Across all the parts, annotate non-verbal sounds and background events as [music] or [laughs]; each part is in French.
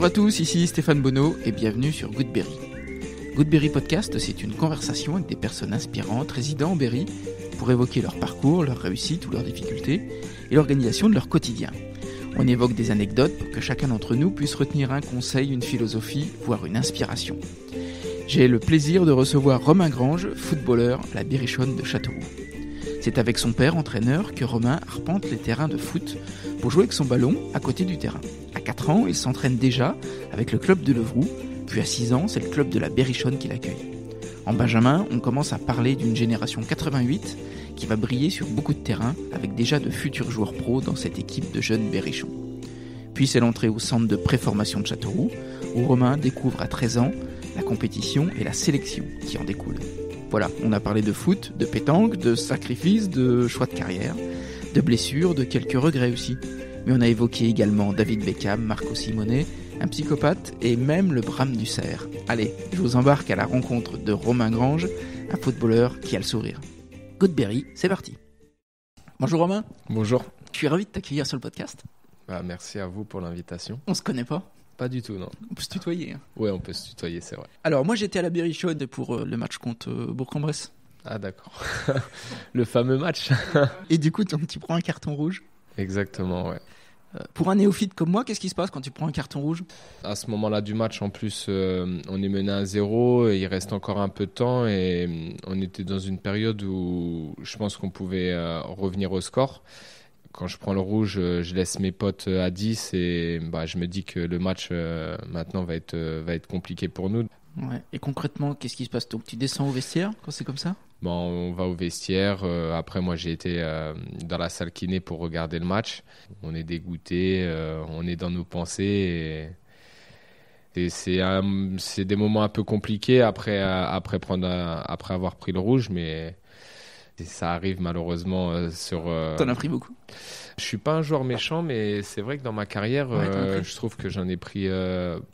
Bonjour à tous, ici Stéphane Bonneau et bienvenue sur Goodberry. Goodberry Podcast, c'est une conversation avec des personnes inspirantes résidant en Berry pour évoquer leur parcours, leur réussite ou leurs difficultés et l'organisation de leur quotidien. On évoque des anecdotes pour que chacun d'entre nous puisse retenir un conseil, une philosophie, voire une inspiration. J'ai le plaisir de recevoir Romain Grange, footballeur la Berrichonne de Châteauroux. C'est avec son père entraîneur que Romain arpente les terrains de foot pour jouer avec son ballon à côté du terrain il s'entraîne déjà avec le club de Levroux, puis à 6 ans, c'est le club de la Berrichonne qui l'accueille. En Benjamin, on commence à parler d'une génération 88 qui va briller sur beaucoup de terrains avec déjà de futurs joueurs pros dans cette équipe de jeunes Berrichons. Puis c'est l'entrée au centre de préformation de Châteauroux, où Romain découvre à 13 ans la compétition et la sélection qui en découlent. Voilà, on a parlé de foot, de pétanque, de sacrifices, de choix de carrière, de blessures, de quelques regrets aussi mais on a évoqué également David Beckham, Marco Simonet, un psychopathe et même le brame du cerf. Allez, je vous embarque à la rencontre de Romain Grange, un footballeur qui a le sourire. Goodberry, c'est parti. Bonjour Romain. Bonjour. Je suis ravi de t'accueillir sur le podcast. Bah, merci à vous pour l'invitation. On se connaît pas Pas du tout, non. On peut se tutoyer. Hein. Oui, on peut se tutoyer, c'est vrai. Alors, moi j'étais à la Berry Chaude pour euh, le match contre euh, Bourg-en-Bresse. Ah d'accord. [laughs] le fameux match. et du coup, tu prends un carton rouge Exactement, ouais. Euh, pour un néophyte comme moi, qu'est-ce qui se passe quand tu prends un carton rouge À ce moment-là du match, en plus, euh, on est mené à zéro, il reste encore un peu de temps et mm, on était dans une période où je pense qu'on pouvait euh, revenir au score. Quand je prends le rouge, je laisse mes potes à 10 et bah, je me dis que le match maintenant va être, va être compliqué pour nous. Et concrètement, qu'est-ce qui se passe Donc, tu descends au vestiaire quand c'est comme ça bon, On va au vestiaire. Euh, après, moi, j'ai été euh, dans la salle kiné pour regarder le match. On est dégoûté, euh, on est dans nos pensées. Et, c'est des moments un peu compliqués après, après avoir pris le rouge, mais ça arrive malheureusement euh, sur. Euh, t'en as pris beaucoup. Je suis pas un joueur méchant, mais c'est vrai que dans ma carrière, euh, je trouve que j'en ai pris.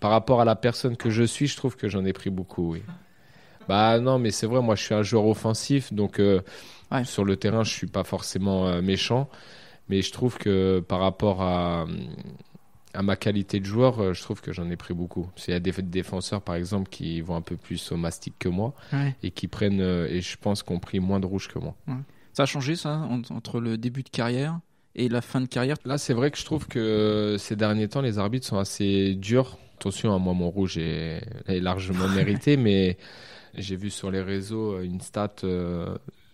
par rapport à la personne que je suis, je trouve que j'en ai pris beaucoup. Oui. Bah non, mais c'est vrai. Moi, je suis un joueur offensif, donc sur le terrain, je suis pas forcément méchant. Mais je trouve que par rapport à, hum, à ma qualité de joueur, euh, je trouve que j'en ai pris beaucoup. Il y a des défenseurs, par exemple, qui vont un peu plus au mastic que moi et qui prennent, euh, et je pense qu'on pris moins de rouge que moi. Ça a changé, ça, entre le début de carrière et la fin de carrière Là, c'est vrai que je trouve que euh, ces derniers temps, les arbitres sont assez durs. Attention, à hein, moi, mon rouge est, largement [laughs] mérité, mais j'ai vu sur les réseaux une stat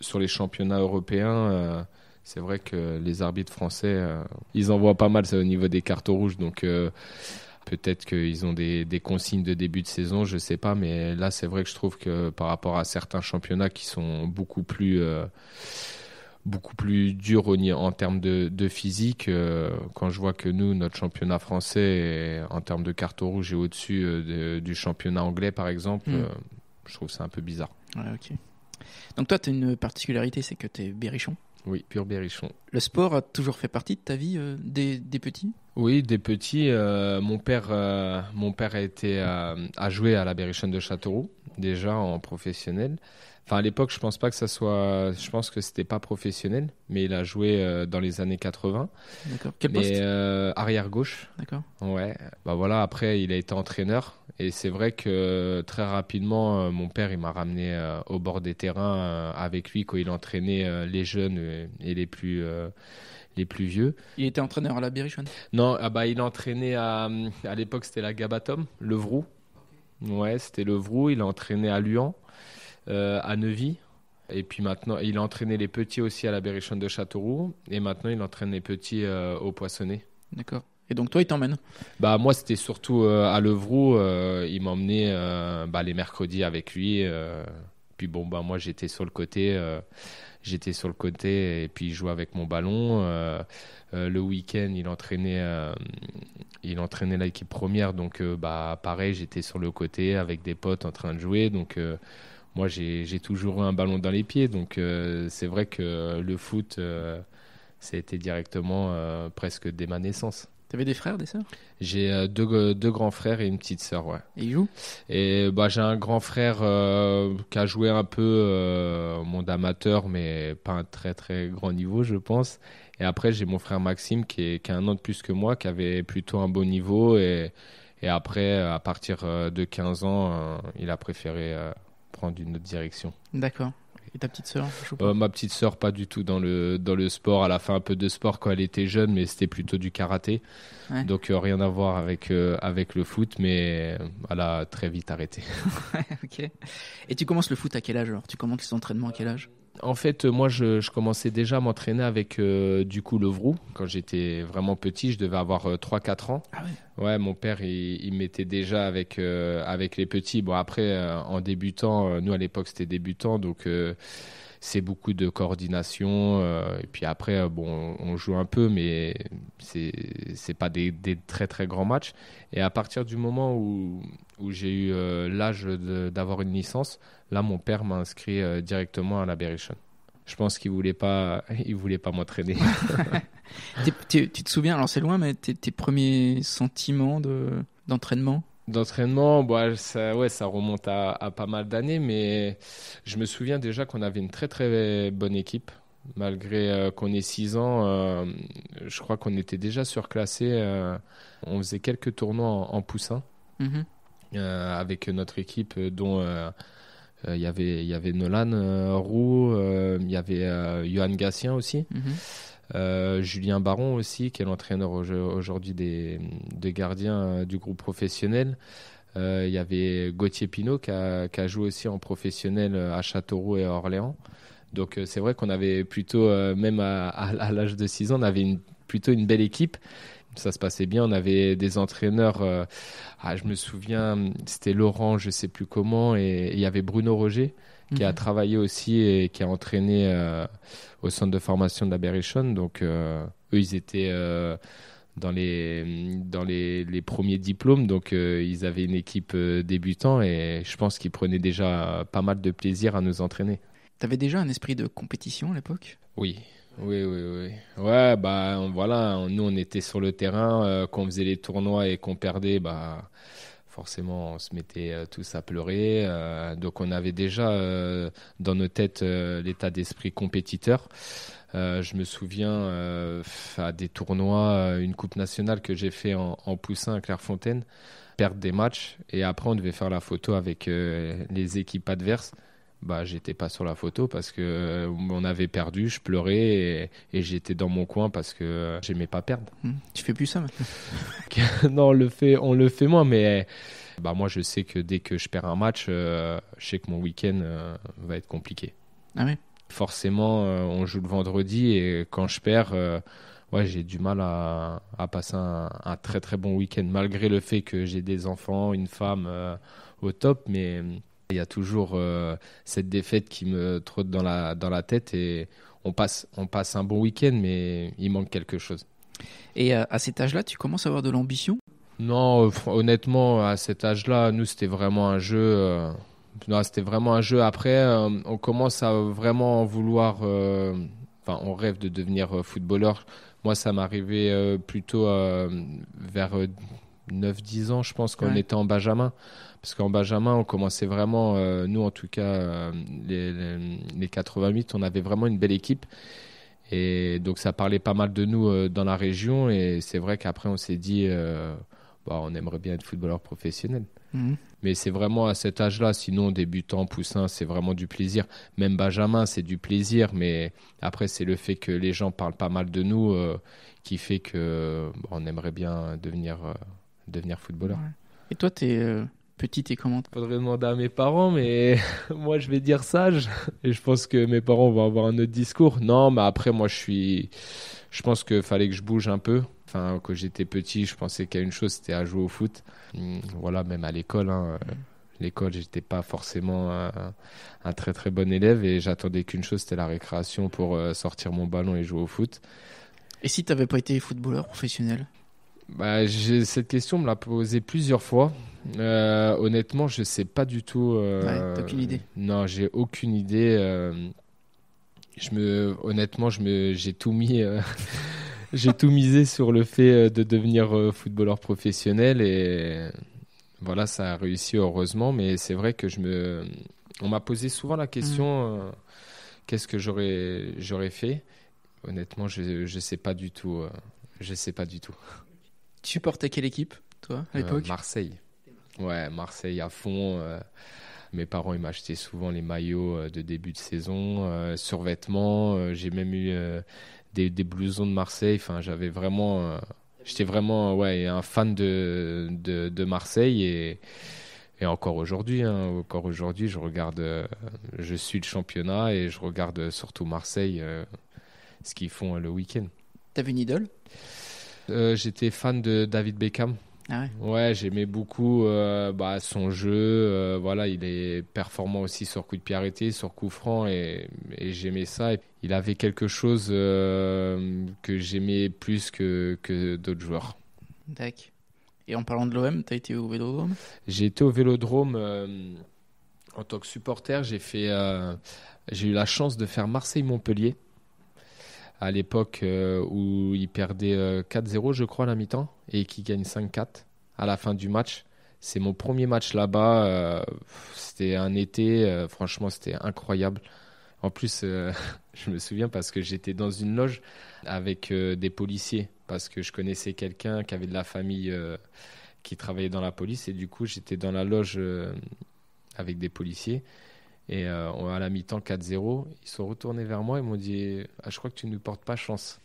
sur les championnats européens c'est vrai que les arbitres français, euh, ils en voient pas mal au niveau des cartes rouges. Donc euh, peut-être qu'ils ont des, consignes de début de saison, je sais pas. Mais là, c'est vrai que je trouve que par rapport à certains championnats qui sont beaucoup plus... Euh, beaucoup plus durs en termes de, physique. quand je vois que nous, notre championnat français, en termes de cartes rouges est au-dessus du championnat anglais, par exemple, hmm. je trouve ça un peu bizarre. ok. Donc toi, tu as une particularité, c'est que tu es berrichon. Oui, pur berrichon. Le sport a toujours fait partie de ta vie euh, des, petits Oui, des petits. Euh, mon père, euh, mon père a, été, à joué à la berrichonne de Châteauroux, déjà en professionnel. Enfin, à l'époque, je pense pas que ça soit. Je pense que c'était pas professionnel, mais il a joué dans les années 80. D'accord. Quel poste Arrière gauche. D'accord. Ouais. Bah voilà. Après, il a été entraîneur et c'est vrai que euh, très rapidement, euh, mon père, il m'a ramené euh, au bord des terrains avec lui quand il entraînait les jeunes et les plus les plus vieux. Il était entraîneur à la Berrichonne Non, ah bah, il entraînait à, à l'époque, c'était la Gabatom, le Vrou. Ouais, c'était le Il entraînait à Luan, à Neuvy. Et puis maintenant, il entraînait les petits aussi à la Berrichonne de Châteauroux. Et maintenant, il entraîne les petits au Poissonnet. D'accord donc, toi, il t'emmène Bah, moi, c'était surtout euh, à Levroux. Euh, il m'emmenait euh, bah, les mercredis avec lui. puis, bon, bah, moi, j'étais sur le côté. j'étais sur le côté et puis il jouait avec mon ballon. le week-end, il entraînait, il entraînait l'équipe première. Donc, bah, pareil, j'étais sur le côté avec des potes en train de jouer. Donc, moi, j'ai toujours eu un ballon dans les pieds. Donc, c'est vrai que le foot, ça été directement presque dès ma naissance. T'avais des frères, des sœurs J'ai euh, deux, deux, grands frères et une petite sœur, ouais. Et ils jouent Et bah, j'ai un grand frère euh, qui a joué un peu euh, au monde amateur, mais pas un très très grand niveau, je pense. Et après, j'ai mon frère Maxime qui, est, qui a un an de plus que moi, qui avait plutôt un beau niveau. Et, et après, à partir de 15 ans, il a préféré prendre une autre direction. D'accord. Et ta petite sœur euh, Ma petite sœur, pas du tout dans le, dans le sport. À la fin un peu de sport quand elle était jeune, mais c'était plutôt du karaté. Donc euh, rien à voir avec, euh, avec le foot, mais elle a très vite arrêté. [laughs] ok. Et tu commences le foot à quel âge Tu commences les entraînements à quel âge en fait, moi, je, commençais déjà à m'entraîner avec euh, du coup le vrou. Quand j'étais vraiment petit, je devais avoir 3-4 euh, ans. Ah ouais. ouais mon père, il, m'était déjà avec, euh, avec les petits. Bon, après, en débutant, nous à l'époque, c'était débutant, donc c'est beaucoup de coordination. Euh, et puis après, euh, bon, on joue un peu, mais c'est n'est pas des, très très grands matchs. Et à partir du moment où, j'ai eu euh, l'âge d'avoir une licence, là, mon père m'a inscrit directement à la Je pense qu'il voulait pas, [laughs] voulait pas m'entraîner. [laughs] tu te souviens, alors c'est loin, mais tes, tes premiers sentiments de d'entraînement D'entraînement, bah, ça, ouais, ça remonte à, pas mal d'années, mais je me souviens déjà qu'on avait une très très bonne équipe. Malgré euh, qu'on ait 6 ans, euh, je crois qu'on était déjà surclassé. Euh, on faisait quelques tournois en, poussin mhm. avec notre équipe, dont il y avait, y avait Nolan Roux, il y avait Johan Gassien aussi. Mhm. Euh, Julien Baron aussi, qui est l'entraîneur aujourd'hui des, gardiens euh, du groupe professionnel. Euh, il y avait Gauthier Pinault qui a, joué aussi en professionnel à Châteauroux et à Orléans. Donc c'est vrai qu'on avait plutôt, même à, l'âge de 6 ans, on avait plutôt une belle équipe ça se passait bien. On avait des entraîneurs, ah, je me souviens, c'était Laurent, je sais plus comment, et il y avait Bruno Roger qui a mhm. travaillé aussi et qui a entraîné euh, au centre de formation de Donc, euh, eux, ils étaient euh, dans, les, dans les, les premiers diplômes. Donc, ils avaient une équipe débutant et je pense qu'ils prenaient déjà pas mal de plaisir à nous entraîner. Tu avais déjà un esprit de compétition à l'époque Oui. Oui, oui, oui. Ouais, bah voilà, nous on était sur le terrain, qu'on faisait les tournois et qu'on perdait, bah forcément on se mettait euh, tous à pleurer. Euh, donc on avait déjà euh, dans nos têtes l'état d'esprit compétiteur. je me souviens à des tournois, une coupe nationale que j'ai fait en, en, Poussin à Clairefontaine, perdre des matchs et après on devait faire la photo avec les équipes adverses bah j'étais pas sur la photo parce que euh, on avait perdu, je pleurais et, j'étais dans mon coin parce que euh, j'aimais pas perdre. Mmh. tu fais plus ça maintenant. [laughs] non, on le fait, on le fait moins, mais bah moi je sais que dès que je perds un match, euh, je sais que mon week-end va être compliqué. Ah Forcément, on joue le vendredi et quand je perds, ouais, j'ai du mal à, passer un, un, très très bon week-end malgré le fait que j'ai des enfants, une femme au top, mais il y a toujours euh, cette défaite qui me trotte dans la, dans la tête et on passe, on passe un bon week-end, mais il manque quelque chose. Et euh, à cet âge-là, tu commences à avoir de l'ambition Non, euh, honnêtement, à cet âge-là, nous, c'était vraiment un jeu. c'était vraiment un jeu. Après, on commence à vraiment vouloir. Enfin, on rêve de devenir footballeur. Moi, ça m'arrivait plutôt vers 9-10 ans, je pense, qu'on était en Benjamin. Parce qu'en Benjamin, on commençait vraiment, euh, nous en tout cas, euh, les, 88, on avait vraiment une belle équipe. Et donc ça parlait pas mal de nous euh, dans la région. Et c'est vrai qu'après, on s'est dit, bah, on aimerait bien être footballeur professionnel. Mhm. Mais c'est vraiment à cet âge-là, sinon débutant, poussin, c'est vraiment du plaisir. Même Benjamin, c'est du plaisir, mais après, c'est le fait que les gens parlent pas mal de nous qui fait que bah, on aimerait bien devenir devenir footballeur. Et toi, tu es euh, petit, et comment Faudrait demander à mes parents, mais [laughs] moi, je vais dire ça, Et je pense que mes parents vont avoir un autre discours. Non, mais après, moi, je suis. Je pense qu'il fallait que je bouge un peu. Enfin, quand j'étais petit, je pensais qu'à une chose, c'était à jouer au foot. Hum, voilà, même à l'école. Hein, euh, l'école, j'étais pas forcément un, très très bon élève et j'attendais qu'une chose, c'était la récréation pour euh, sortir mon ballon et jouer au foot. Et si tu n'avais pas été footballeur professionnel bah, Cette question me l'a posée plusieurs fois. Euh, honnêtement, je sais pas du tout. Euh, aucune idée Non, j'ai aucune idée. Euh, je me, honnêtement, je me, j'ai tout mis. Euh, [laughs] j'ai tout misé sur le fait de devenir footballeur professionnel et voilà, ça a réussi heureusement. Mais c'est vrai que je me, on m'a posé souvent la question mm. qu'est-ce que j'aurais, j'aurais fait Honnêtement, je, je sais pas du tout. je sais pas du tout. Tu supportais quelle équipe, toi, à euh, l'époque Marseille. Ouais, Marseille à fond. Euh, mes parents, ils m'achetaient souvent les maillots euh, de début de saison, sur survêtements. j'ai même eu des, blousons de Marseille. Enfin, j'avais vraiment, j'étais vraiment, ouais, un fan de, de, Marseille et, et encore aujourd'hui, hein, encore aujourd'hui, je regarde, je suis le championnat et je regarde surtout Marseille, ce qu'ils font le week-end. T'avais une idole euh, j'étais fan de David Beckham. Ah ouais. j'aimais beaucoup euh, bah, son jeu. Euh, voilà, il est performant aussi sur coup de pied arrêté, sur coup franc, et, j'aimais ça. il avait quelque chose que j'aimais plus que, que d'autres joueurs. Et en parlant de l'OM, tu as été au Vélodrome J'ai été au Vélodrome en tant que supporter. J'ai fait, j'ai eu la chance de faire Marseille-Montpellier à l'époque euh, où il perdait 4-0, euh, je crois, à la mi-temps, et qui gagne 5-4 à la fin du match. C'est mon premier match là-bas. Euh, c'était un été, franchement, c'était incroyable. En plus, [laughs] je me souviens parce que j'étais dans une loge avec des policiers, parce que je connaissais quelqu'un qui avait de la famille qui travaillait dans la police, et du coup, j'étais dans la loge avec des policiers. Et euh, à la mi-temps 4-0, ils sont retournés vers moi et m'ont dit ah, Je crois que tu ne nous portes pas chance.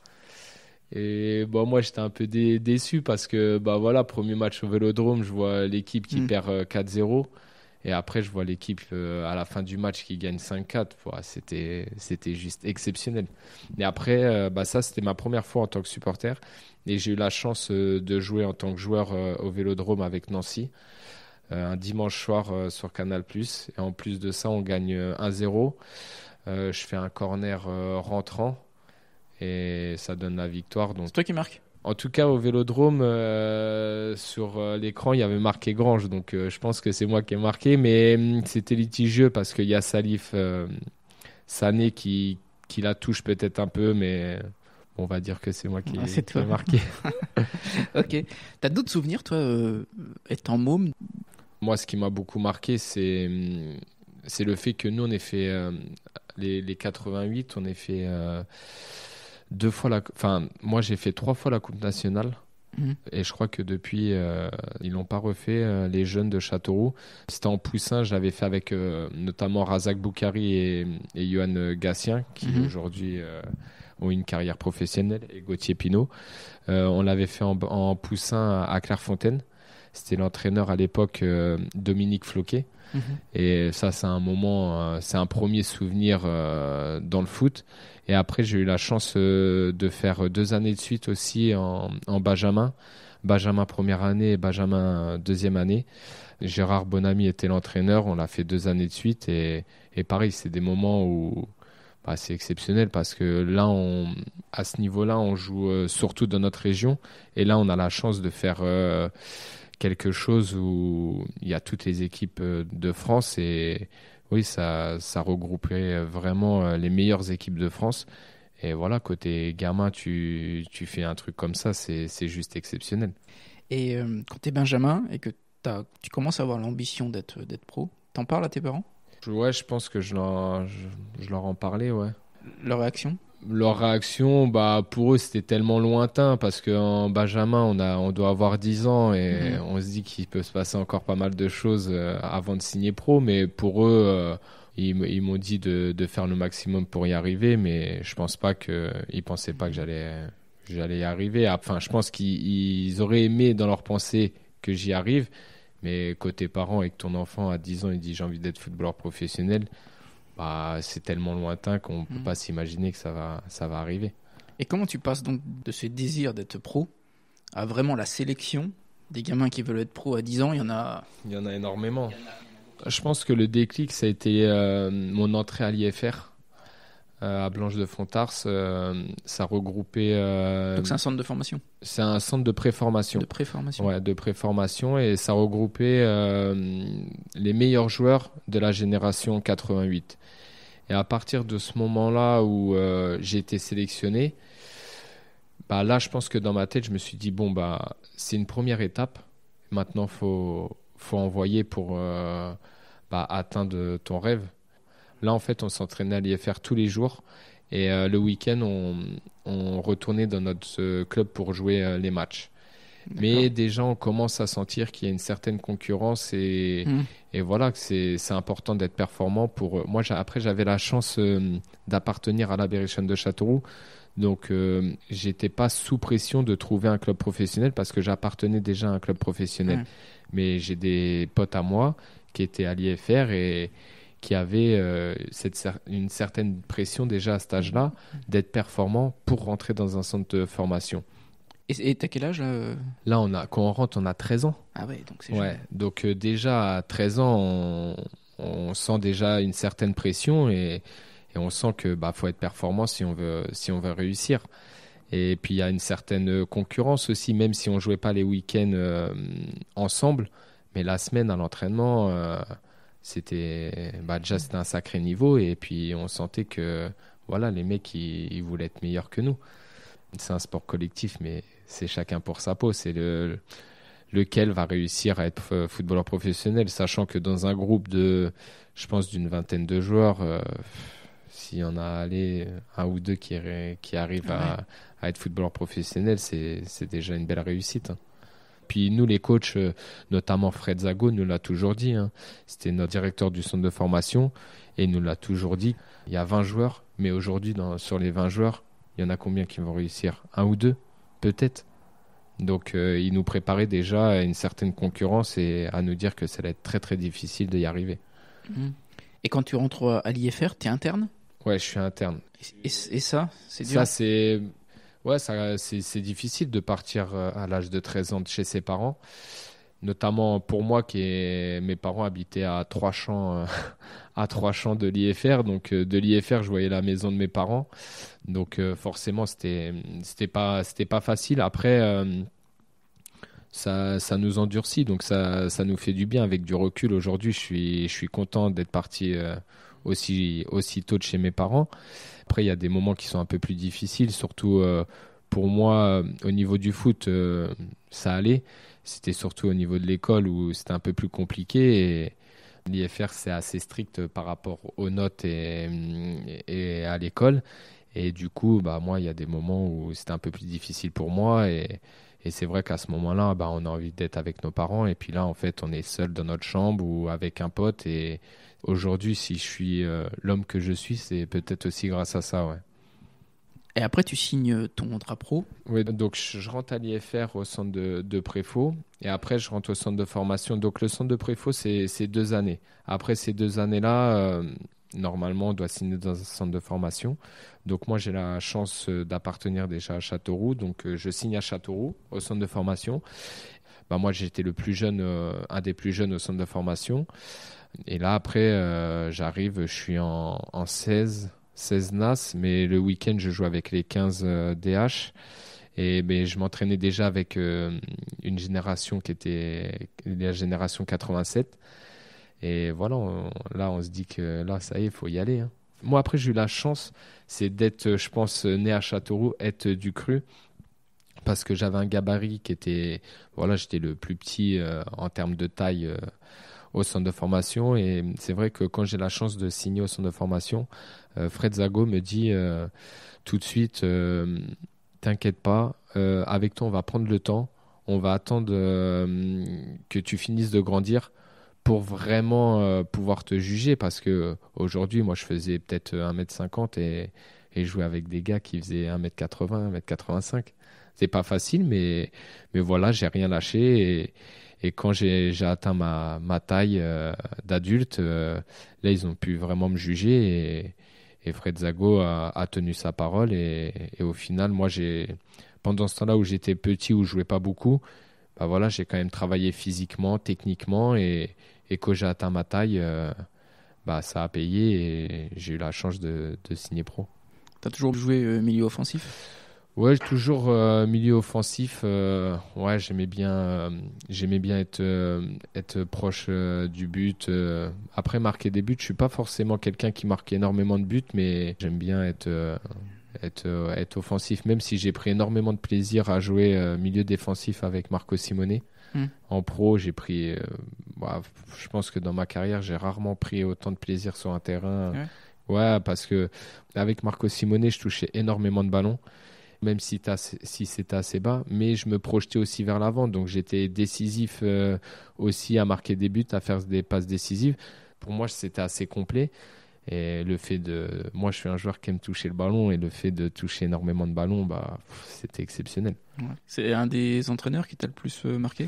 Et bon, bah, moi, j'étais un peu déçu parce que, bah voilà, premier match au vélodrome, je vois l'équipe qui mm. perd 4-0. Euh, et après, je vois l'équipe euh, à la fin du match qui gagne 5-4. Voilà, c'était juste exceptionnel. Et après, bah, ça, c'était ma première fois en tant que supporter. Et j'ai eu la chance de jouer en tant que joueur au vélodrome avec Nancy. Euh, un dimanche soir euh, sur Canal+. Et en plus de ça, on gagne 1-0. Euh, je fais un corner rentrant et ça donne la victoire. Donc... C'est toi qui marques en tout cas, au vélodrome, sur l'écran, il y avait marqué Grange. Donc, je pense que c'est moi qui ai marqué. Mais hum, c'était litigieux parce qu'il y a Salif Sané qui, la touche peut-être un peu. Mais on va dire que c'est moi qui, ah, ai marqué. [laughs] ok. T'as d'autres souvenirs, toi, étant môme moi, ce qui m'a beaucoup marqué, hum, c'est le fait que nous, on ait fait euh, les, 88, on ait fait euh, deux fois la. Enfin, moi, j'ai fait trois fois la Coupe nationale. Mmh. Et je crois que depuis, ils euh, ils l'ont pas refait, les jeunes de Châteauroux. C'était en Poussin, j'avais fait avec notamment Razak Boukari et, et Johan qui mmh. aujourd'hui ont une carrière professionnelle, et Gauthier Pinault. on l'avait fait en, Poussin à Clairefontaine c'était l'entraîneur à l'époque euh, Dominique Floquet. Mhm. Et ça, c'est un moment, euh, c'est un premier souvenir euh, dans le foot. Et après, j'ai eu la chance de faire deux années de suite aussi en, en, Benjamin. Benjamin première année et Benjamin deuxième année. Gérard Bonamy était l'entraîneur, on l'a fait deux années de suite. Et, pareil, c'est des moments où bah, c'est exceptionnel parce que là, on, à ce niveau-là, on joue surtout dans notre région. Et là, on a la chance de faire quelque chose où il y a toutes les équipes euh, de France et oui, ça, ça regrouperait vraiment euh, les meilleures équipes de France. Et voilà, côté gamin, tu, tu fais un truc comme ça, c'est juste exceptionnel. Et euh, quand tu es Benjamin et que as, tu commences à avoir l'ambition d'être pro, t'en parles à tes parents Ouais, je pense que je leur, je, je leur en parlais, ouais. Leur réaction leur réaction, bah, pour eux, c'était tellement lointain parce qu'en Benjamin, on, a, on doit avoir 10 ans et mhm. on se dit qu'il peut se passer encore pas mal de choses euh, avant de signer pro. Mais pour eux, euh, ils, m'ont dit de, faire le maximum pour y arriver, mais je pense pas qu'ils pensaient pas que j'allais, j'allais y arriver. Ah, enfin, je pense qu'ils auraient aimé dans leur pensée que j'y arrive, mais côté parents, avec ton enfant à 10 ans, il dit j'ai envie d'être footballeur professionnel. Bah, c'est tellement lointain qu'on ne peut hmm. pas s'imaginer que ça va, ça va arriver. Et comment tu passes donc de ce désir d'être pro à vraiment la sélection des gamins qui veulent être pro à 10 ans Il y en a. Il y en a énormément. Je pense que le déclic, ça a été euh, mon entrée à l'IFR euh, à Blanche de Fontars, euh, ça regroupait. Euh, Donc c'est un centre de formation. C'est un centre de préformation. De préformation. Ouais, de préformation et ça regroupait les meilleurs joueurs de la génération 88. Et à partir de ce moment-là où j'ai été sélectionné, bah là je pense que dans ma tête je me suis dit bon bah c'est une première étape. Maintenant faut faut envoyer pour bah, atteindre ton rêve. Là, en fait, on s'entraînait à l'IFR tous les jours. Et euh, le week-end, on, retournait dans notre euh, club pour jouer euh, les matchs. Mais déjà, on commence à sentir qu'il y a une certaine concurrence et, voilà hmm. et voilà, c'est important d'être performant. Pour moi, après, j'avais la chance d'appartenir à l'Aberration de Châteauroux, donc j'étais pas sous pression de trouver un club professionnel parce que j'appartenais déjà à un club professionnel. Mais j'ai des potes à moi qui étaient à l'IFR et, qui avait euh, cette, une certaine pression déjà à cet âge-là d'être performant pour rentrer dans un centre de formation. Et à quel âge euh là on a, quand on rentre, on a 13 ans. Ah ouais, donc c'est ouais, Donc euh, déjà à 13 ans, on, sent déjà une certaine pression et, on sent que bah faut être performant si on veut si on veut réussir. Et puis il y a une certaine concurrence aussi, même si on jouait pas les week-ends ensemble, mais la semaine à l'entraînement, c'était bah, déjà c'était un sacré niveau et puis on sentait que voilà les mecs ils, voulaient être meilleurs que nous c'est un sport collectif mais c'est chacun pour sa peau c'est le lequel va réussir à être euh, footballeur professionnel sachant que dans un groupe de je pense d'une vingtaine de joueurs euh, s'il y en a un ou deux qui, qui arrivent à, être footballeur professionnel c'est déjà une belle réussite hein. Puis nous, les coachs, euh, notamment Fred Zago, nous l'a toujours dit. Hein. C'était notre directeur du centre de formation et nous l'a toujours dit. Il y a 20 joueurs, mais aujourd'hui, sur les 20 joueurs, il y en a combien qui vont réussir Un ou deux, peut-être. Donc euh, il nous préparait déjà à une certaine concurrence et à nous dire que ça allait être très très difficile d'y arriver. Mm-hmm. Et quand tu rentres à l'IFR, tu es interne Ouais, je suis interne. Et, ça, c'est dur Ça, c'est ouais, ça, c'est, c'est difficile de partir euh, à l'âge de 13 ans de chez ses parents. Notamment pour moi, qui mes parents habitaient à trois champs, euh, [laughs] à trois champs de l'IFR. Donc, euh, de l'IFR, je voyais la maison de mes parents. Donc, forcément, c'était, c'était pas, c'était pas facile. Après, ça, ça, nous endurcit, donc ça, ça, nous fait du bien avec du recul. Aujourd'hui, je suis, je suis content d'être parti aussi, aussi tôt de chez mes parents. Après, il y a des moments qui sont un peu plus difficiles, surtout euh, pour moi, euh, au niveau du foot, euh, ça allait. C'était surtout au niveau de l'école où c'était un peu plus compliqué. Et l'IFR, c'est assez strict par rapport aux notes et, mm, et à l'école. Et du coup, bah, moi, il y a des moments où c'était un peu plus difficile pour moi. Et, et c'est vrai qu'à ce moment-là, bah, on a envie d'être avec nos parents. Et puis là, en fait, on est seul dans notre chambre ou avec un pote. Et aujourd'hui, si je suis euh, l'homme que je suis, c'est peut-être aussi grâce à ça, ouais. Et après, tu signes euh, ton contrat pro Oui, donc je rentre à l'IFR au centre de, de, Et après, je rentre au centre de formation. Donc le centre de Préfaux, c'est deux années. Après ces deux années-là, euh, normalement, on doit signer dans un centre de formation. Donc moi, j'ai la chance d'appartenir déjà à Châteauroux. Donc je signe à Châteauroux, au centre de formation. Bah, moi, j'étais le plus jeune, un des plus jeunes au centre de formation. Et là, après, euh, j'arrive, je suis en, en 16, 16 NAS, mais le week-end, je joue avec les 15 euh, DH. Et ben, je m'entraînais déjà avec euh, une génération qui était la génération 87. Et voilà, là, on se dit que là, ça y est, il faut y aller. Hein. Moi, après, j'ai eu la chance, c'est d'être, je pense, né à Châteauroux, être du cru. Parce que j'avais un gabarit qui était. Voilà, j'étais le plus petit en termes de taille au centre de formation. Et c'est vrai que quand j'ai la chance de signer au centre de formation, euh, Fred Zago me dit euh, tout de suite euh, T'inquiète pas, avec toi, on va prendre le temps, on va attendre que tu finisses de grandir pour vraiment pouvoir te juger parce que aujourd'hui moi je faisais peut-être 1m50 et, et jouais avec des gars qui faisaient 1m80, 1m85. C'est pas facile mais mais voilà, j'ai rien lâché et, et quand j'ai atteint ma, ma taille euh, d'adulte, euh, là, ils ont pu vraiment me juger. Et, et Fred Zago a, a, tenu sa parole. Et, au final, moi, j'ai pendant ce temps-là où j'étais petit, où je jouais pas beaucoup, bah voilà, j'ai quand même travaillé physiquement, techniquement. Et, et quand j'ai atteint ma taille, euh, bah, ça a payé. Et j'ai eu la chance de, de signer pro. Tu as toujours joué milieu offensif Ouais, toujours euh, milieu offensif. Euh, ouais, j'aimais bien, euh, j'aimais bien être, être proche du but. après, marquer des buts, je suis pas forcément quelqu'un qui marque énormément de buts, mais j'aime bien être. Être, être, offensif, même si j'ai pris énormément de plaisir à jouer milieu défensif avec Marco Simone. Hmm. En pro, j'ai pris. Bah, je pense que dans ma carrière, j'ai rarement pris autant de plaisir sur un terrain. Ouais, parce que avec Marco Simone, je touchais énormément de ballons même si, si c'était assez bas. Mais je me projetais aussi vers l'avant, donc j'étais décisif euh, aussi à marquer des buts, à faire des passes décisives. Pour moi, c'était assez complet. Et le fait de. Moi, je suis un joueur qui aime toucher le ballon et le fait de toucher énormément de ballons, bah, c'était exceptionnel. C'est un des entraîneurs qui t'a le plus euh, marqué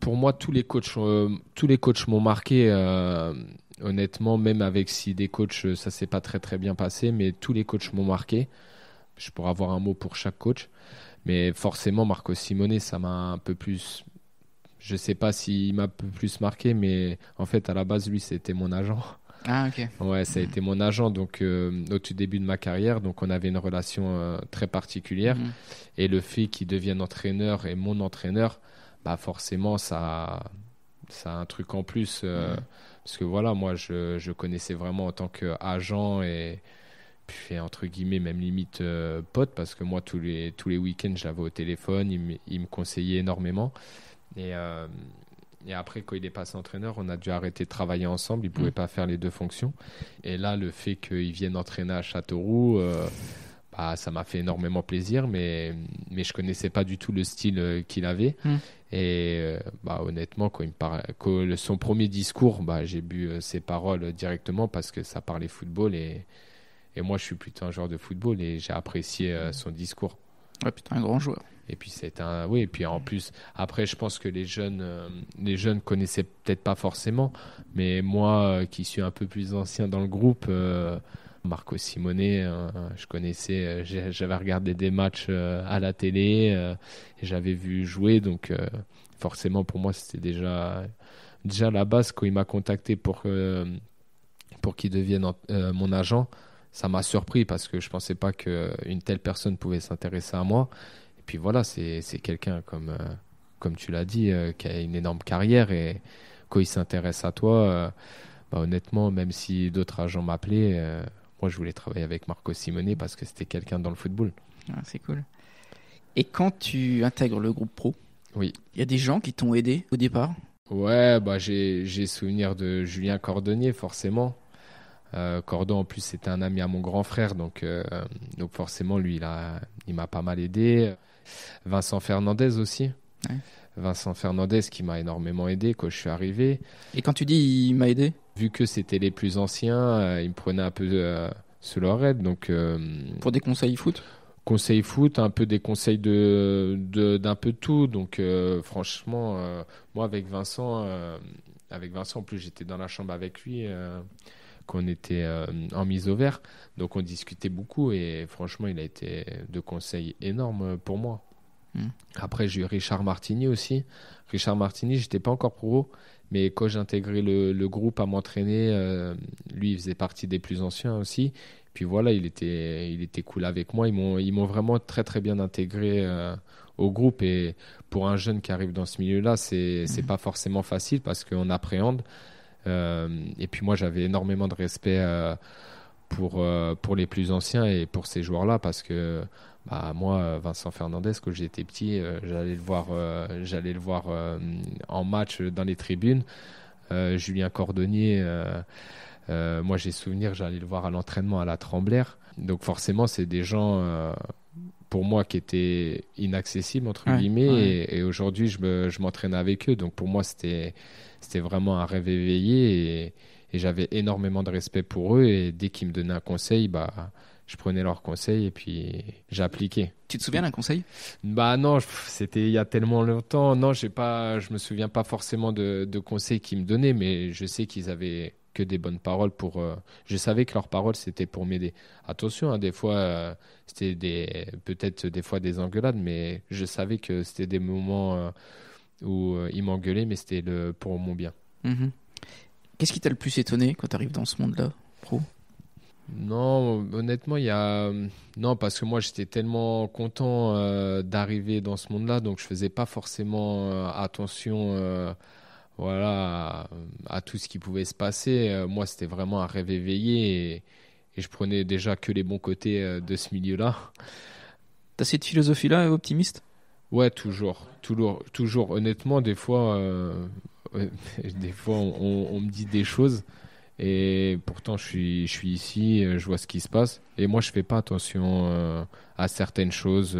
Pour moi, tous les coachs, euh, tous les m'ont marqué. honnêtement, même avec si des coachs, ça s'est pas très très bien passé, mais tous les coachs m'ont marqué je pourrais avoir un mot pour chaque coach. Mais forcément, Marco Simone, ça m'a un peu plus. Je sais pas s'il m'a un peu plus marqué, mais en fait, à la base, lui, c'était mon agent. Ah, ok. Ouais, ça a été mon agent donc, euh, au tout début de ma carrière. Donc, on avait une relation euh, très particulière. Mhm. Et le fait qu'il devienne entraîneur et mon entraîneur, bah forcément, ça, ça a un truc en plus. Euh, parce que voilà, moi, je, je connaissais vraiment en tant qu'agent et fait entre guillemets même limite euh, pote parce que moi tous les tous les week-ends je l'avais au téléphone, il, il, me conseillait énormément et, euh, et après quand il est passé entraîneur, on a dû arrêter de travailler ensemble, il pouvait mm. pas faire les deux fonctions et là le fait qu'il vienne entraîner à Châteauroux euh, bah, ça m'a fait énormément plaisir, mais, mais je connaissais pas du tout le style qu'il avait. Mm. Et bah, honnêtement, quand, il me son premier discours, bah, j'ai bu ses paroles directement parce que ça parlait football et, et moi, je suis plutôt un joueur de football et j'ai apprécié euh, son discours. Ouais, putain, un grand joueur. Et puis c'est un, oui, et puis en plus, après, je pense que les jeunes, euh, les jeunes connaissaient peut-être pas forcément, mais moi, euh, qui suis un peu plus ancien dans le groupe, Marco Simonet, je connaissais, j'avais regardé des matchs à la télé, et j'avais vu jouer, donc forcément, pour moi, c'était déjà, déjà la base quand il m'a contacté pour pour qu'il devienne mon agent ça m'a surpris parce que je pensais pas qu'une telle personne pouvait s'intéresser à moi. Et puis voilà, c'est quelqu'un, comme, euh, comme tu l'as dit, euh, qui a une énorme carrière et quand il s'intéresse à toi, euh, bah, honnêtement, même si d'autres agents m'appelaient, moi je voulais travailler avec Marco Simonet parce que c'était quelqu'un dans le football. Ah, c'est cool. Et quand tu intègres le groupe pro, oui. il y a des gens qui t'ont aidé au départ Ouais, bah, j'ai souvenir de Julien Cordonnier, forcément. Euh, Cordon, en plus, c'était un ami à mon grand frère, donc, euh, donc forcément, lui, il, il m'a pas mal aidé. Vincent Fernandez aussi. Vincent Fernandez qui m'a énormément aidé quand je suis arrivé. Et quand tu dis il m'a aidé Vu que c'était les plus anciens, euh, il ils me prenaient un peu sous leur aide. Donc, Pour des conseils foot conseils foot, un peu des conseils de, d'un peu tout. Donc franchement, moi avec Vincent, avec Vincent en plus j'étais dans la chambre avec lui on était euh, en mise au vert. Donc on discutait beaucoup et franchement, il a été de conseil énorme pour moi. Hmm. Après, j'ai eu Richard Martini aussi. Richard Martini, j'étais pas encore pro, mais quand j'ai le, le, groupe à m'entraîner, euh, lui, il faisait partie des plus anciens aussi. Puis voilà, il était, il était cool avec moi. Ils m'ont, ils vraiment très très bien intégré euh, au groupe. Et pour un jeune qui arrive dans ce milieu-là, c'est, hmm. pas forcément facile parce qu'on appréhende. Euh, et puis moi, j'avais énormément de respect euh, pour, euh, pour les plus anciens et pour ces joueurs-là parce que bah, moi, Vincent Fernandez, quand j'étais petit, j'allais le voir, j'allais le voir en match dans les tribunes. Julien Cordonnier, moi j'ai souvenir, j'allais le voir à l'entraînement à la tremblaire Donc forcément, c'est des gens pour moi qui étaient inaccessibles entre guillemets Et, aujourd'hui je m'entraîne avec eux donc pour moi c'était c'était vraiment un rêve éveillé et, j'avais énormément de respect pour eux. Et dès qu'ils me donnaient un conseil, bah, je prenais leur conseil et puis j'appliquais. Tu te souviens d'un conseil Bah non, c'était il y a tellement longtemps. Non, j'ai pas, je me souviens pas forcément de, de conseils qu'ils me donnaient, mais je sais qu'ils avaient que des bonnes paroles pour. Euh, je savais que leurs paroles c'était pour m'aider. Attention, hein, des fois euh, c'était des, peut-être des fois des engueulades, mais je savais que c'était des moments. Euh, où euh, il m'engueulait, mais c'était le, pour mon bien. Mhm. Qu'est-ce qui t'a le plus étonné quand tu arrives dans ce monde-là, pro non, honnêtement, il y a euh, non parce que moi j'étais tellement content euh, d'arriver dans ce monde-là, donc je faisais pas forcément attention, voilà, à, tout ce qui pouvait se passer. moi, c'était vraiment un rêve éveillé et, et, je prenais déjà que les bons côtés de ce milieu-là. T'as cette philosophie-là, optimiste Ouais, toujours, toujours, toujours. Honnêtement, des fois, euh, [laughs] des fois, on, me dit des choses et pourtant je suis, je suis ici, euh, je vois ce qui se passe et moi je fais pas attention euh, à certaines choses.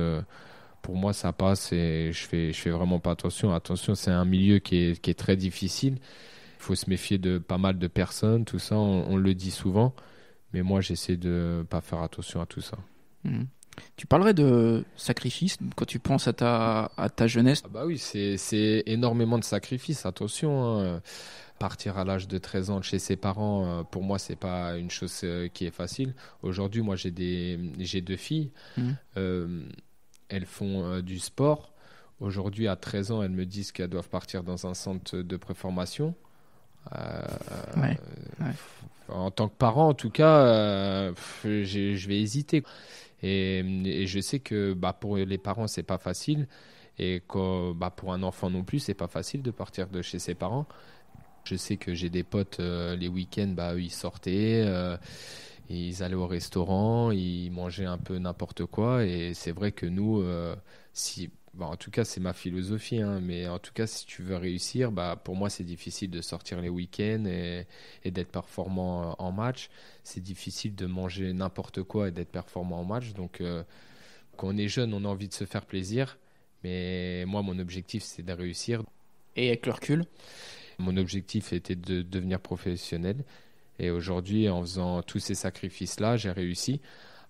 Pour moi, ça passe et je fais, je fais vraiment pas attention. Attention, c'est un milieu qui est, qui est très difficile. Il faut se méfier de pas mal de personnes, tout ça, on, le dit souvent. Mais moi, j'essaie de pas faire attention à tout ça. Mmh. Tu parlerais de sacrifice quand tu penses à ta, à ta jeunesse ah Bah oui, c'est énormément de sacrifices, attention. Hein. Partir à l'âge de 13 ans chez ses parents, euh, pour moi, c'est pas une chose euh, qui est facile. Aujourd'hui, moi, j'ai deux filles. Mmh. Euh, elles font du sport. Aujourd'hui, à 13 ans, elles me disent qu'elles doivent partir dans un centre de préformation. En tant que parent, en tout cas, je vais hésiter. Et, je sais que bah, pour les parents, c'est pas facile. Et bah, pour un enfant non plus, c'est pas facile de partir de chez ses parents. Je sais que j'ai des potes, euh, les week-ends, bah, ils sortaient, euh, ils allaient au restaurant, ils mangeaient un peu n'importe quoi. Et c'est vrai que nous, euh, si, bah, en tout cas, c'est ma philosophie, hein, mais en tout cas, si tu veux réussir, bah, pour moi, c'est difficile de sortir les week-ends et, d'être performant euh, en match. C'est difficile de manger n'importe quoi et d'être performant en match. Donc, euh, quand on est jeune, on a envie de se faire plaisir, mais moi, mon objectif, c'est de réussir. Et avec le recul Mon objectif était de devenir professionnel. Et aujourd'hui, en faisant tous ces sacrifices-là, j'ai réussi.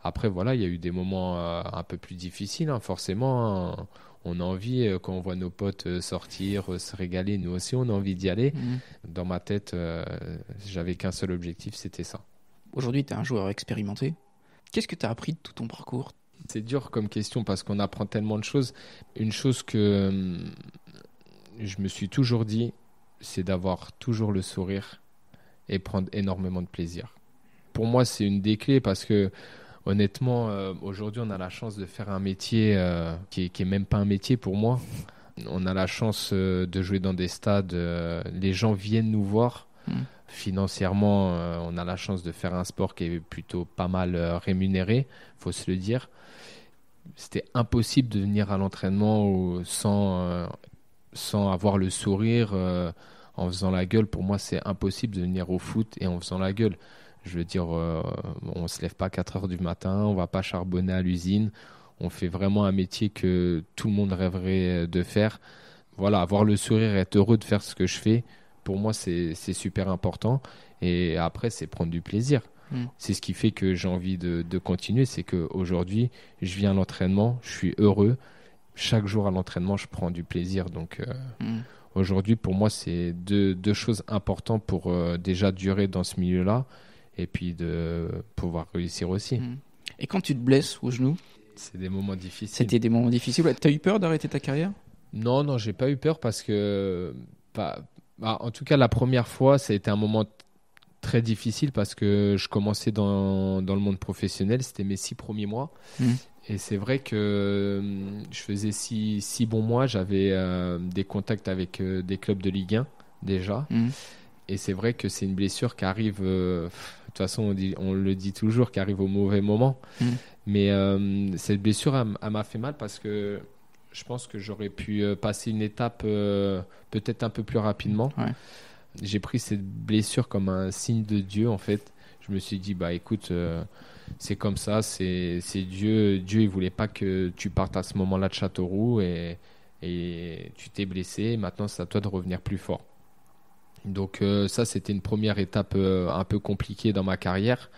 Après, voilà, il y a eu des moments euh, un peu plus difficiles, hein, forcément. Hein on a envie, euh, quand on voit nos potes euh, sortir, euh, se régaler, nous aussi, on a envie d'y aller. Mhm. Dans ma tête, j'avais qu'un seul objectif, c'était ça. Aujourd'hui, tu es un joueur expérimenté. Qu'est-ce que tu as appris de tout ton parcours C'est dur comme question parce qu'on apprend tellement de choses. Une chose que hum, je me suis toujours dit, c'est d'avoir toujours le sourire et prendre énormément de plaisir. Pour moi, c'est une des clés parce que honnêtement, euh, aujourd'hui, on a la chance de faire un métier euh, qui, est, même pas un métier pour moi. On a la chance euh, de jouer dans des stades. les gens viennent nous voir. Hmm. Financièrement, on a la chance de faire un sport qui est plutôt pas mal rémunéré, faut se le dire. C'était impossible de venir à l'entraînement sans, sans avoir le sourire en faisant la gueule. Pour moi, c'est impossible de venir au foot et en faisant la gueule. Je veux dire, on euh, on se lève pas à 4 heures du matin, on va pas charbonner à l'usine. On fait vraiment un métier que tout le monde rêverait de faire. Voilà, avoir le sourire, être heureux de faire ce que je fais, pour moi, c'est super important. Et après, c'est prendre du plaisir. Hmm. C'est ce qui fait que j'ai envie de, de continuer. C'est qu'aujourd'hui, je viens à l'entraînement, je suis heureux. Chaque jour à l'entraînement, je prends du plaisir. Donc, euh, hmm. aujourd'hui, pour moi, c'est deux, deux, choses importantes pour euh, déjà durer dans ce milieu-là et puis de pouvoir réussir aussi. Mm. Et quand tu te blesses au genou C'est des moments difficiles. C'était des moments difficiles. Tu as eu peur d'arrêter ta carrière Non, non, j'ai pas eu peur parce que. Bah, bah, en tout cas, la première fois, ça a été un moment très difficile parce que je commençais dans, dans le monde professionnel. C'était mes six premiers mois. Mm. Et c'est vrai que mm, je faisais six, six bons mois. J'avais euh, des contacts avec euh, des clubs de Ligue 1 déjà. Et c'est vrai que c'est une blessure qui arrive. Euh, de toute façon, on, le dit toujours, qui arrive au mauvais moment. Mm. Mais euh, cette blessure, elle, m'a fait mal parce que je pense que j'aurais pu euh, passer une étape euh, peut-être un peu plus rapidement. J'ai pris cette blessure comme un signe de Dieu, en fait. Je me suis dit, bah écoute, c'est comme ça, c'est Dieu. Dieu, il voulait pas que tu partes à ce moment-là de Châteauroux et, et tu t'es blessé. Maintenant, c'est à toi de revenir plus fort. Donc euh, ça, c'était une première étape euh, un peu compliquée dans ma carrière.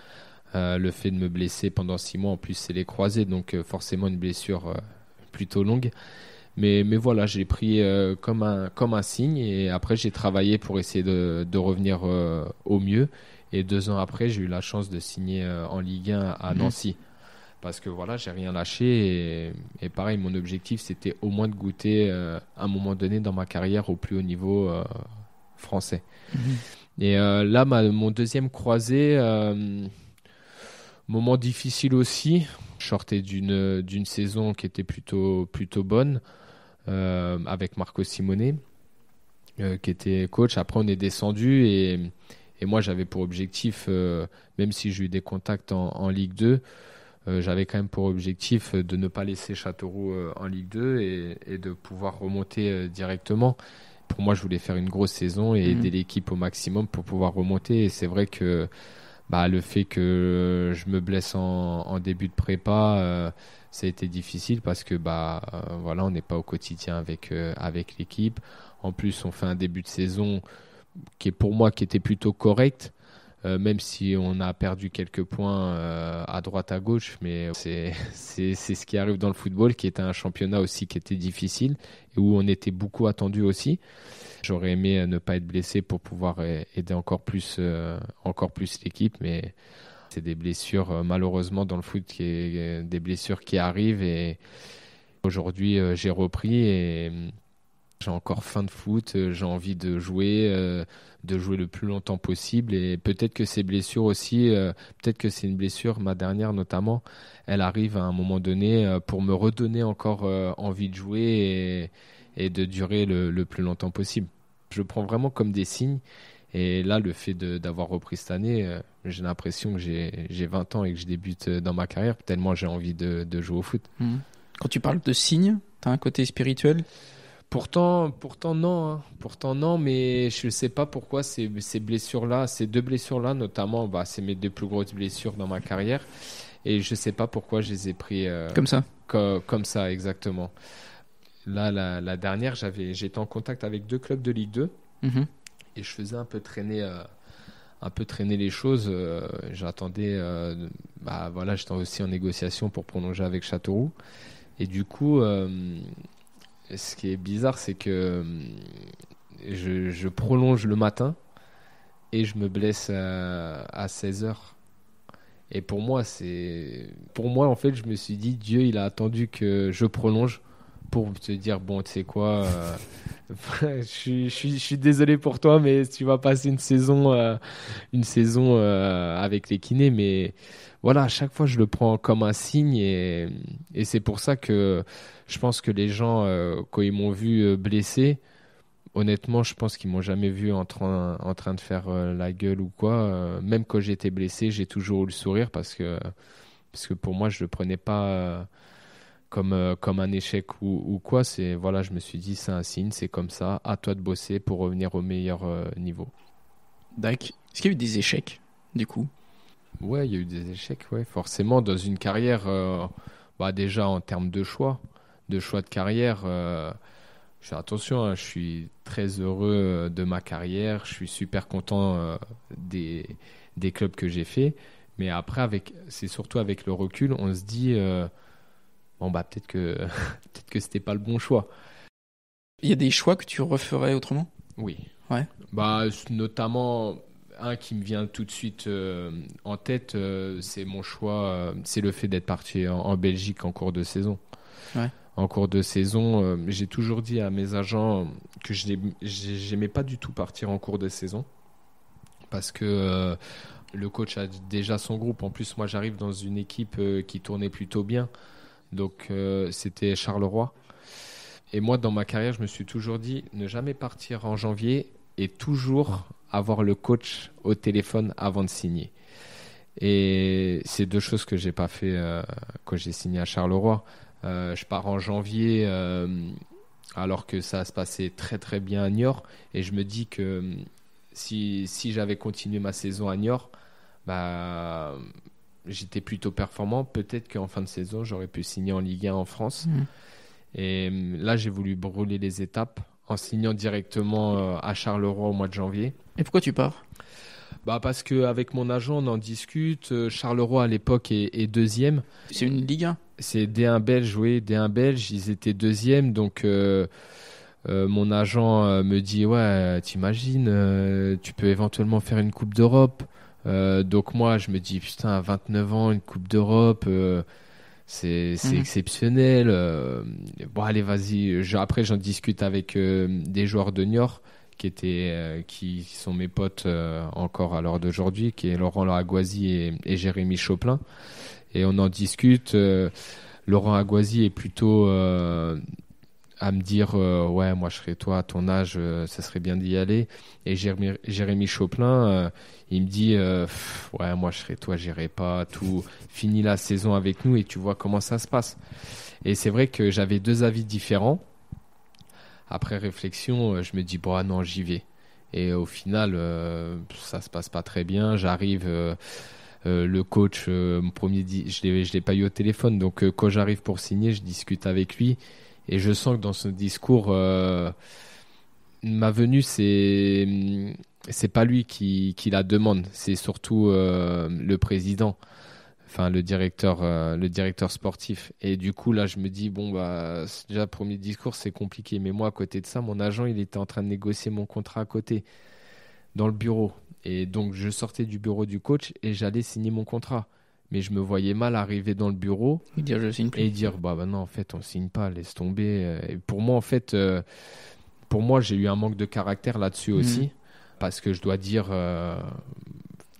Euh, le fait de me blesser pendant six mois, en plus c'est les croisés, donc forcément une blessure plutôt longue. Mais, voilà, j'ai pris comme, un, comme un signe et après j'ai travaillé pour essayer de, revenir au mieux. Et deux ans après, j'ai eu la chance de signer en Ligue 1 à mhm. Nancy. Parce que voilà, j'ai rien lâché. Et, et, pareil, mon objectif, c'était au moins de goûter à un moment donné dans ma carrière au plus haut niveau français. Mhm. Et euh, là, ma, mon deuxième croisé, euh, moment difficile aussi. Je sortais d'une, d'une saison qui était plutôt, plutôt bonne euh, avec Marco Simonet, qui était coach. Après, on est descendu et, et moi, j'avais pour objectif, même si j'ai eu des contacts en, en Ligue 2, j'avais quand même pour objectif de ne pas laisser Châteauroux en Ligue 2 et, et de pouvoir remonter directement pour moi, je voulais faire une grosse saison et aider mhm. l'équipe au maximum pour pouvoir remonter. Et c'est vrai que bah, le fait que je me blesse en, début de prépa, euh, ça a été difficile parce que bah euh, voilà, on n'est pas au quotidien avec euh, avec l'équipe. En plus, on fait un début de saison qui est pour moi qui était plutôt correct. Euh, même si on a perdu quelques points euh, à droite à gauche, mais [laughs] c'est ce qui arrive dans le football, qui était un championnat aussi qui était difficile et où on était beaucoup attendu aussi. J'aurais aimé ne pas être blessé pour pouvoir aider encore plus, euh, encore plus l'équipe, mais c'est des blessures malheureusement dans le foot, qui est, des blessures qui arrivent et aujourd'hui j'ai repris et j'ai encore faim de foot, euh, j'ai envie de jouer, euh, de jouer le plus longtemps possible. Et peut-être que ces blessures aussi, euh, peut-être que c'est une blessure, ma dernière notamment, elle arrive à un moment donné pour me redonner encore envie de jouer et, et de durer le, le, plus longtemps possible. Je prends vraiment comme des signes. Et là, le fait d'avoir repris cette année, j'ai l'impression que j'ai 20 ans et que je débute dans ma carrière, tellement j'ai envie de, de, jouer au foot. Mmh. Quand tu parles de signes, tu as un côté spirituel Pourtant, pourtant non, hein. pourtant non, mais je ne sais pas pourquoi ces, ces blessures-là, ces deux blessures-là, notamment, bah, c'est mes deux plus grosses blessures dans ma carrière, et je ne sais pas pourquoi je les ai pris euh, comme ça, comme ça exactement. Là, la, dernière, j'avais, j'étais en contact avec deux clubs de Ligue 2, mhm. et je faisais un peu traîner, euh, un peu traîner les choses. Euh, j'attendais, bah voilà, j'étais aussi en négociation pour prolonger avec Châteauroux, et du coup ce qui est bizarre, c'est que hum, je, prolonge le matin et je me blesse à, 16 h Et pour moi, c'est pour moi en fait, je me suis dit Dieu, il a attendu que je prolonge pour te dire bon, tu sais quoi, euh, [laughs] je, suis, désolé pour toi, mais tu vas passer une saison, euh, une saison euh, avec les kinés, mais voilà, à chaque fois, je le prends comme un signe et, et c'est pour ça que je pense que les gens, euh, quand ils m'ont vu euh, blessé, honnêtement, je pense qu'ils m'ont jamais vu en train, de faire euh, la gueule ou quoi. même quand j'étais blessé, j'ai toujours eu le sourire parce que, parce pour moi, je le prenais pas comme, comme un échec ou, quoi. C'est voilà, je me suis dit, c'est un signe, c'est comme ça. À toi de bosser pour revenir au meilleur niveau. D'accord. Est-ce qu'il y a eu des échecs du coup Ouais, il y a eu des échecs, ouais, forcément dans une carrière. Bah, déjà en termes de choix, de choix de carrière. Euh, je fais attention, hein, je suis très heureux euh, de ma carrière, je suis super content euh, des, clubs que j'ai fait. Mais après, c'est surtout avec le recul, on se dit bon bah peut-être que [laughs] peut-être que c'était pas le bon choix. Il y a des choix que tu referais autrement. Oui. Ouais. Bah notamment un qui me vient tout de suite en tête, c'est mon choix, c'est le fait d'être parti en, Belgique en cours de saison. Ouais en cours de saison. Euh, j'ai toujours dit à mes agents que je n'aimais pas du tout partir en cours de saison parce que euh, le coach a déjà son groupe. En plus, moi, j'arrive dans une équipe euh, qui tournait plutôt bien. Donc, c'était Charleroi. Et moi, dans ma carrière, je me suis toujours dit ne jamais partir en janvier et toujours avoir le coach au téléphone avant de signer. Et c'est deux choses que j'ai pas fait quand j'ai signé à Charleroi euh, je pars en janvier euh, alors que ça se passait très très bien à Niort. Et je me dis que euh, si, si j'avais continué ma saison à Niort, bah, j'étais plutôt performant. Peut-être qu'en fin de saison, j'aurais pu signer en Ligue 1 en France. Mmh. Et là, j'ai voulu brûler les étapes en signant directement à Charleroi au mois de janvier. Et pourquoi tu pars bah parce qu'avec mon agent, on en discute. Charleroi à l'époque est deuxième. C'est une Ligue 1 c'est D1 belge, oui, D1 belge, ils étaient deuxième, donc euh, euh, mon agent euh, me dit, ouais, t'imagines, tu peux éventuellement faire une Coupe d'Europe. donc moi, je me dis, putain, à 29 ans, une Coupe d'Europe c'est mhm. exceptionnel. bon, allez, vas-y. après, j'en discute avec des joueurs de Niort qui qui sont mes potes encore à l'heure d'aujourd'hui, qui est Laurent Laragoisi et, et, Jérémy Choplin et on en discute. Euh, Laurent Aguasi est plutôt euh, à me dire euh, ouais moi je serais toi à ton âge ça serait bien d'y aller et Jérémy, Jérémy Choplin il me dit ouais moi je serais toi j'irai pas tout finis la saison avec nous et tu vois comment ça se passe et c'est vrai que j'avais deux avis différents après réflexion je me dis bon ah non j'y vais et au final ça se passe pas très bien j'arrive euh, le coach, euh, mon premier, je ne l'ai pas eu au téléphone, donc euh, quand j'arrive pour signer, je discute avec lui et je sens que dans son discours, ma venue, c'est mm, c'est pas lui qui, la demande, c'est surtout le président, enfin le directeur, le directeur sportif. Et du coup là, je me dis bon bah déjà premier discours c'est compliqué, mais moi à côté de ça, mon agent il était en train de négocier mon contrat à côté dans le bureau. Et donc, je sortais du bureau du coach et j'allais signer mon contrat. Mais je me voyais mal arriver dans le bureau et dire, je signe Et dire bah, bah, non, en fait, on signe pas, laisse tomber. Et pour moi, en fait, euh, pour moi, j'ai eu un manque de caractère là-dessus mhm. aussi. Parce que je dois dire, euh,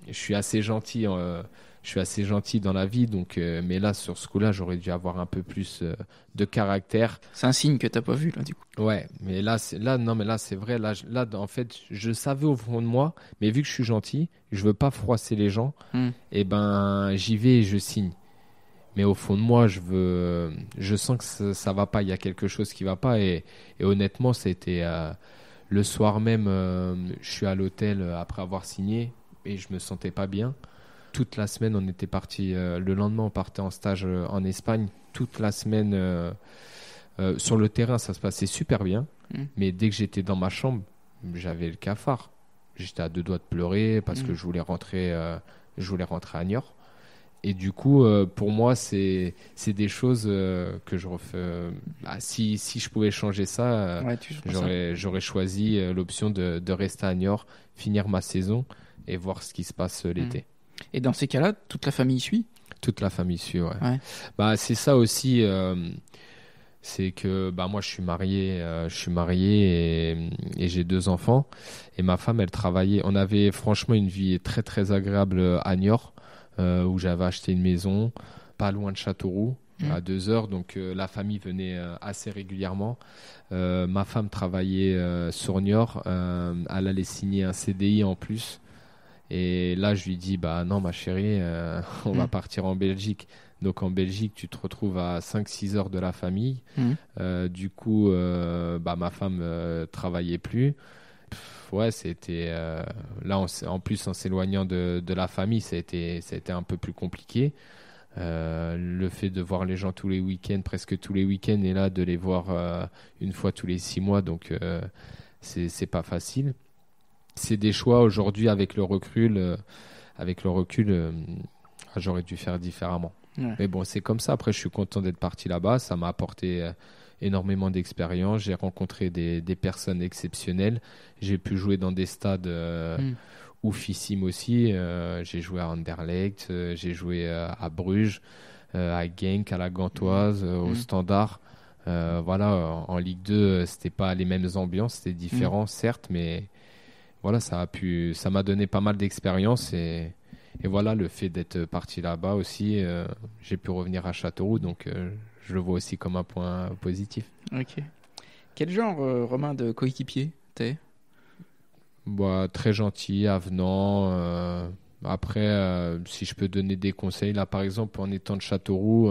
je suis assez gentil. Euh, je suis assez gentil dans la vie, donc, euh, mais là, sur ce coup-là, j'aurais dû avoir un peu plus euh, de caractère. C'est un signe que tu t'as pas vu, là, du coup. Ouais, mais là, là non, mais là, c'est vrai, là, en fait, je savais au fond de moi, mais vu que je suis gentil, je veux pas froisser les gens, hmm. et eh ben, j'y vais et je signe. Mais au fond de moi, je veux, je sens que ça, va pas, il y a quelque chose qui va pas, et, honnêtement, c'était, euh, le soir même, je suis à l'hôtel après avoir signé, et je me sentais pas bien toute la semaine. On était parti euh, le lendemain, on partait en stage euh, en Espagne toute la semaine euh, sur le terrain. Ça se passait super bien, mm. mais dès que j'étais dans ma chambre, j'avais le cafard. J'étais à deux doigts de pleurer parce mm. que je voulais rentrer, je voulais rentrer à Niort. Et du coup, pour moi, c'est des choses que je refais. Bah, si, je pouvais changer ça, j'aurais choisi l'option de, rester à Niort, finir ma saison et voir ce qui se passe l'été. Mm. Et dans ces cas-là, toute la famille suit Toute la famille suit, ouais. Bah, c'est ça aussi. Euh, c'est que bah moi je suis marié euh, je suis marié et, j'ai deux enfants et ma femme elle travaillait on avait franchement une vie très très agréable à Niort euh, où j'avais acheté une maison pas loin de Châteauroux mmh. à deux heures. Donc la famille venait assez régulièrement. ma femme travaillait sur Niort. elle allait signer un CDI en plus. Et là, je lui dis, bah non, ma chérie, euh, [laughs] on va hmm. partir en Belgique. Donc en Belgique, tu te retrouves à 5-6 heures de la famille. Hmm. Euh, du coup, euh, bah, ma femme travaillait plus. ouais, c'était. là, en plus, en s'éloignant de, la famille, ça a, été, un peu plus compliqué. le fait de voir les gens tous les week-ends, presque tous les week-ends, et là, de les voir une fois tous les 6 mois, donc c'est pas facile c'est des choix aujourd'hui avec le recul, euh, avec le recul, euh, j'aurais dû faire différemment. Mais bon, c'est comme ça. Après, je suis content d'être parti là-bas. Ça m'a apporté euh, énormément d'expérience. J'ai rencontré des, personnes exceptionnelles. J'ai pu jouer dans des stades mm. oufissimes aussi. j'ai joué à Anderlecht, j'ai joué à Bruges, à Genk, à la Gantoise, au hmm. Standard. voilà, en Ligue 2, c'était pas les mêmes ambiances, c'était différent, hmm. certes, mais voilà, ça a pu, ça m'a donné pas mal d'expérience et, voilà, le fait d'être parti là-bas aussi, euh, j'ai pu revenir à Châteauroux, donc euh, je le vois aussi comme un point positif. Ok. Quel genre, euh, Romain, de coéquipier t'es bah, Très gentil, avenant. après, si je peux donner des conseils, là par exemple, en étant de Châteauroux,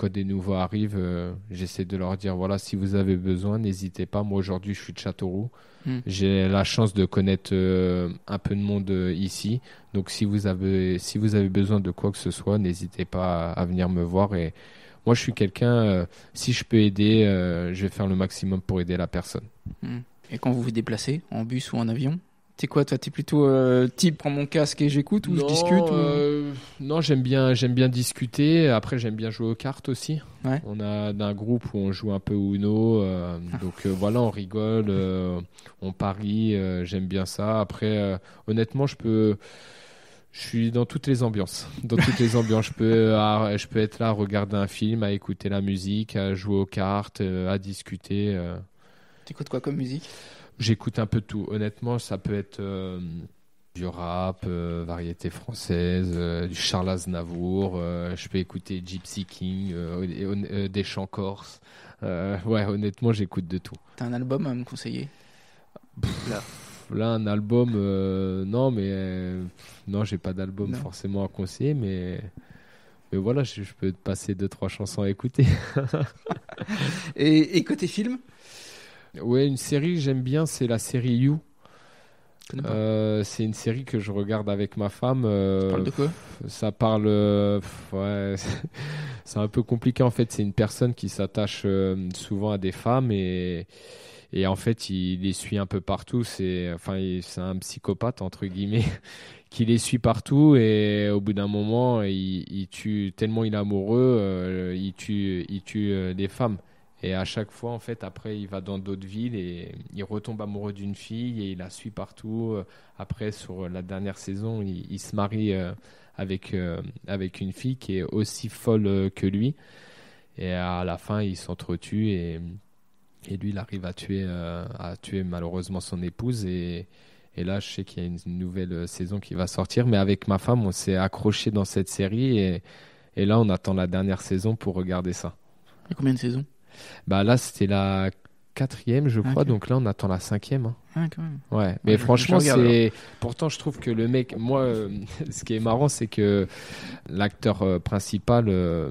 quand des nouveaux arrivent, euh, j'essaie de leur dire voilà, si vous avez besoin, n'hésitez pas. Moi, aujourd'hui, je suis de Châteauroux. Hmm. J'ai la chance de connaître euh, un peu de monde euh, ici. Donc, si vous, avez, si vous avez besoin de quoi que ce soit, n'hésitez pas à, venir me voir. Et moi, je suis quelqu'un, si je peux aider, je vais faire le maximum pour aider la personne. Hmm. Et quand vous vous déplacez, en bus ou en avion T'es quoi toi T'es plutôt euh, type prends mon casque et j'écoute ou je discute euh, Non, j'aime bien, j'aime bien discuter. Après, j'aime bien jouer aux cartes aussi. On a d'un groupe où on joue un peu Uno, euh, ah. donc voilà, on rigole, on parie. j'aime bien ça. Après, honnêtement, je peux. Je suis dans toutes les ambiances. Dans toutes les [laughs] ambiances, je peux, je peux être là, à regarder un film, à écouter la musique, à jouer aux cartes, à discuter. T'écoutes quoi comme musique J'écoute un peu tout. Honnêtement, ça peut être euh, du rap, euh, variété française, euh, du Charles Aznavour. je peux écouter Gypsy King, des chants corses. ouais, honnêtement, j'écoute de tout. T'as un album à me conseiller là. un album, non, mais non, j'ai pas d'album forcément à conseiller, mais. Mais voilà, je, peux te passer deux, trois chansons à écouter. [laughs] et, et côté film Ouais, une série que j'aime bien, c'est la série You. Euh, c'est une série que je regarde avec ma femme. Euh, ça parle de quoi Ça parle. Euh, [laughs] c'est un peu compliqué en fait. C'est une personne qui s'attache souvent à des femmes et, et en fait il les suit un peu partout. C'est enfin c'est un psychopathe entre guillemets [laughs] qui les suit partout et au bout d'un moment il, il, tue tellement il est amoureux, il tue il tue des femmes. Et à chaque fois, en fait, après, il va dans d'autres villes et il retombe amoureux d'une fille et il la suit partout. Après, sur la dernière saison, il, se marie euh, avec, euh, avec une fille qui est aussi folle euh, que lui. Et à la fin, il s'entretue et, et lui, il arrive à tuer, à tuer malheureusement son épouse. Et, là, je sais qu'il y a une nouvelle saison qui va sortir. Mais avec ma femme, on s'est accroché dans cette série et, et là, on attend la dernière saison pour regarder ça. combien de saisons bah là, c'était la quatrième, je crois. Donc là, on attend la cinquième. Hein. Ah, ouais, mais franchement, c'est. Pourtant, je trouve que le mec. Moi, euh, [laughs] ce qui est marrant, c'est que l'acteur euh, principal, euh,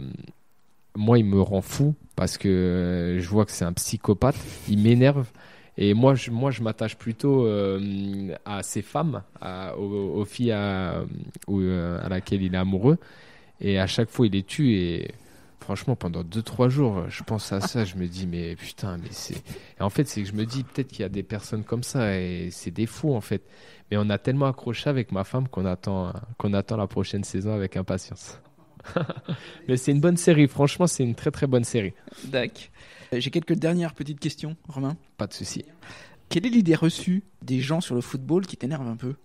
moi, il me rend fou parce que je vois que c'est un psychopathe. Il m'énerve. Et moi, je, moi, je m'attache plutôt à ces femmes, à, aux, filles à, à laquelle il est amoureux. Et à chaque fois, il les tue. Et franchement, pendant 2-3 jours, je pense à ça, je me dis, mais putain, mais c'est. en fait, c'est que je me dis, peut-être qu'il y a des personnes comme ça, et c'est des fous, en fait. Mais on a tellement accroché avec ma femme qu'on attend, qu'on attend la prochaine saison avec impatience. [laughs] mais c'est une bonne série, franchement, c'est une très très bonne série. D'accord. Euh, j'ai quelques dernières petites questions, Romain. Pas de souci. Quelle est l'idée reçue des gens sur le football qui t'énerve un peu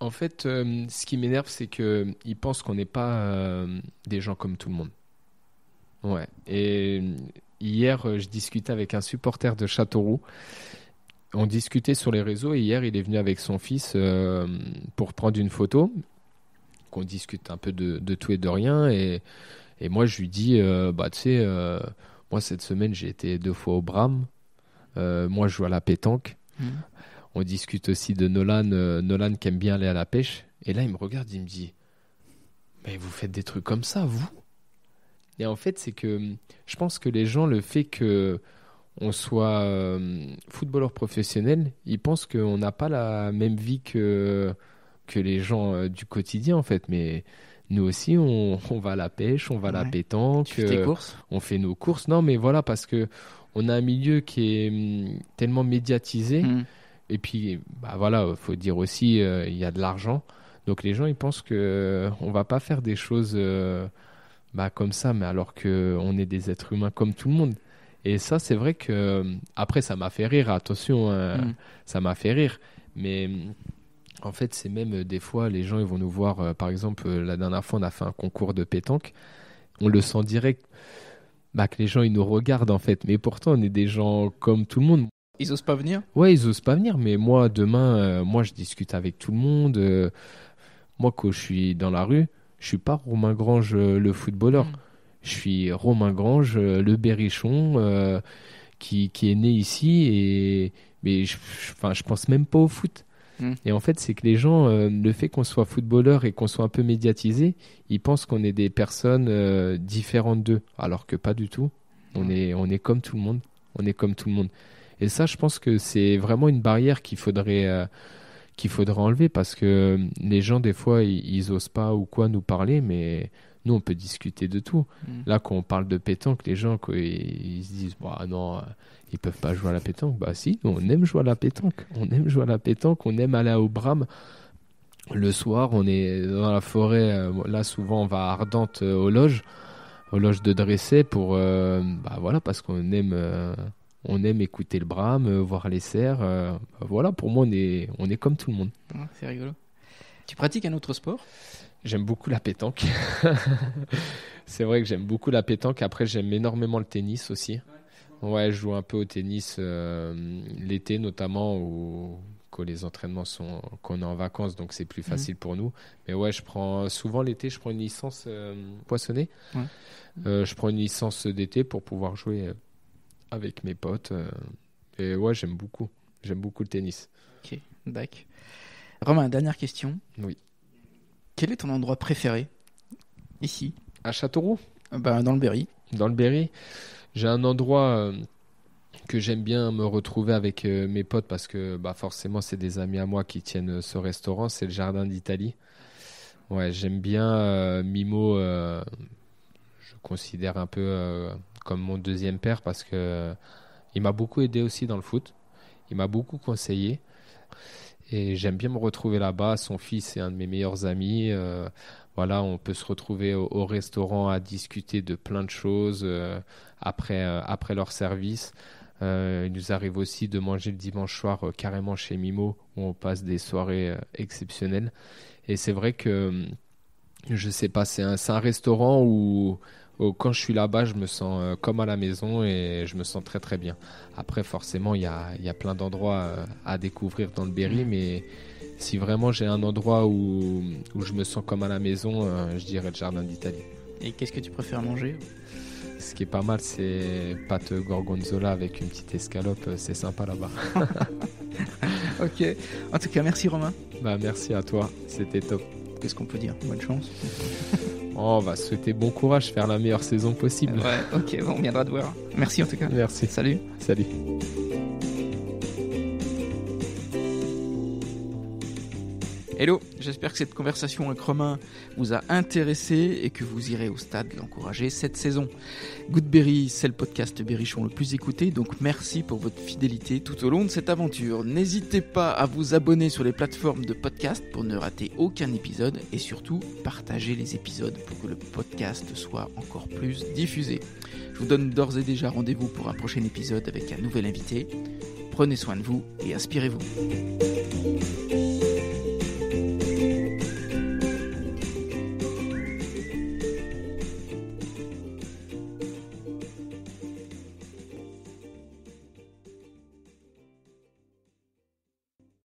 en fait, euh, ce qui m'énerve, c'est qu'ils euh, pensent qu'on n'est pas euh, des gens comme tout le monde. Ouais. Et hier, je discutais avec un supporter de Châteauroux. On discutait sur les réseaux et hier, il est venu avec son fils pour prendre une photo. Qu'on discute un peu de, tout et de rien. Et, moi, je lui dis Bah, tu sais, moi, cette semaine, j'ai été deux fois au Bram. moi, je joue à la pétanque. Mmh on discute aussi de Nolan, euh, Nolan qui aime bien aller à la pêche. Et là, il me regarde, il me dit, mais vous faites des trucs comme ça, vous Et en fait, c'est que hum, je pense que les gens, le fait que on soit hum, footballeur professionnel, ils pensent qu'on n'a pas la même vie que, que les gens euh, du quotidien, en fait. Mais nous aussi, on, va à la pêche, on va à la pétanque. Euh, on fait nos courses. Non, mais voilà, parce que on a un milieu qui est hum, tellement médiatisé. Mmh et puis, bah voilà, faut dire aussi, euh, il y a de l'argent. Donc les gens, ils pensent que ne euh, on va pas faire des choses euh, bah, comme ça, mais alors que on est des êtres humains comme tout le monde. Et ça, c'est vrai que après, ça m'a fait rire. Attention, hein, mm. ça m'a fait rire. Mais mm, en fait, c'est même des fois, les gens, ils vont nous voir. par exemple, la dernière fois, on a fait un concours de pétanque. On le sent direct. Bah, que les gens ils nous regardent en fait. Mais pourtant on est des gens comme tout le monde. Ils osent pas venir Ouais, ils osent pas venir, mais moi, demain, euh, moi, je discute avec tout le monde. Euh, moi, quand je suis dans la rue, je suis pas Romain Grange, euh, le footballeur. Hmm. Je suis Romain Grange, le berrichon, qui, qui, est né ici, et mais je, enfin, je pense même pas au foot. Hmm. Et en fait, c'est que les gens, le fait qu'on soit footballeur et qu'on soit un peu médiatisé, ils pensent qu'on est des personnes différentes d'eux, alors que pas du tout. On, hmm. est, on est comme tout le monde. On est comme tout le monde. Et ça, je pense que c'est vraiment une barrière qu'il faudrait, euh, qu'il faudrait enlever parce que euh, les gens, des fois, ils, osent pas ou quoi nous parler, mais nous, on peut discuter de tout. Mm. Là, quand on parle de pétanque, les gens, ils, se disent, bah non, euh, ils peuvent pas jouer à la pétanque. Bah si, nous, on aime jouer à la pétanque. On aime jouer à la pétanque, on aime aller au bram le soir, on est dans la forêt. Là, souvent, on va à Ardente au aux loges, aux loges de dresser pour, bah voilà, parce qu'on aime, on aime écouter le brame, euh, voir les cerfs. Euh, bah voilà, pour moi, on est, on est comme tout le monde. c'est rigolo. Tu pratiques un autre sport J'aime beaucoup la pétanque. [laughs] c'est vrai que j'aime beaucoup la pétanque. Après, j'aime énormément le tennis aussi. Ouais, je joue un peu au tennis euh, l'été, notamment où les entraînements sont qu'on est en vacances, donc c'est plus mhm. facile pour nous. Mais ouais, je prends souvent l'été, je prends une licence poissonnée. je prends une licence d'été pour pouvoir jouer avec mes potes. Euh, et ouais, j'aime beaucoup. J'aime beaucoup le tennis. Ok, d'accord. Romain, dernière question. Oui. Quel est ton endroit préféré ici À Châteauroux ben, Dans le Berry. Dans le Berry. J'ai un endroit euh, que j'aime bien me retrouver avec euh, mes potes parce que bah, forcément, c'est des amis à moi qui tiennent ce restaurant. C'est le Jardin d'Italie. Ouais, j'aime bien Mimo. je considère un peu comme mon deuxième père parce que euh, il m'a beaucoup aidé aussi dans le foot. Il m'a beaucoup conseillé. Et j'aime bien me retrouver là-bas. Son fils est un de mes meilleurs amis. Euh, voilà, on peut se retrouver au, restaurant à discuter de plein de choses euh, après, après leur service. il nous arrive aussi de manger le dimanche soir carrément chez Mimo, où on passe des soirées exceptionnelles. Et c'est vrai que, hum, je sais pas, c'est un, un restaurant où quand je suis là-bas, je me sens euh, comme à la maison et je me sens très très bien. Après, forcément, il y a, plein d'endroits euh, à découvrir dans le Berry, mais si vraiment j'ai un endroit où, je me sens comme à la maison, euh, je dirais le jardin d'Italie. Et qu'est-ce que tu préfères manger ce qui est pas mal, c'est pâte gorgonzola avec une petite escalope. C'est sympa là-bas. [laughs] ok. En tout cas, merci Romain. Bah, merci à toi. C'était top. Qu'est-ce qu'on peut dire Bonne chance on oh, va bah, souhaiter bon courage, faire la meilleure saison possible. Ouais, ok, bon, on viendra te voir. Merci en tout cas. Merci. Salut. Salut. Hello, j'espère que cette conversation avec Romain vous a intéressé et que vous irez au stade l'encourager cette saison. Goodberry, c'est le podcast Berrichon le plus écouté, donc merci pour votre fidélité tout au long de cette aventure. N'hésitez pas à vous abonner sur les plateformes de podcast pour ne rater aucun épisode et surtout partagez les épisodes pour que le podcast soit encore plus diffusé. Je vous donne d'ores et déjà rendez-vous pour un prochain épisode avec un nouvel invité. Prenez soin de vous et inspirez-vous.